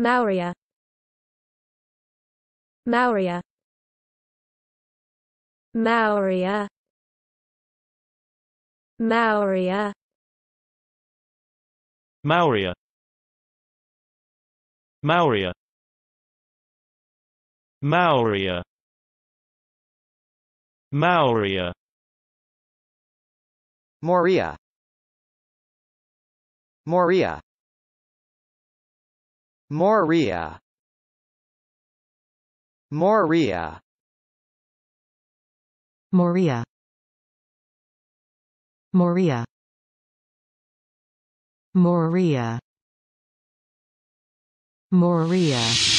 Maurya Maurya Maurya Maurya Maurya Maurya Maurya Maurya Moria Moria Morea Morea Morea Morea Morea Morea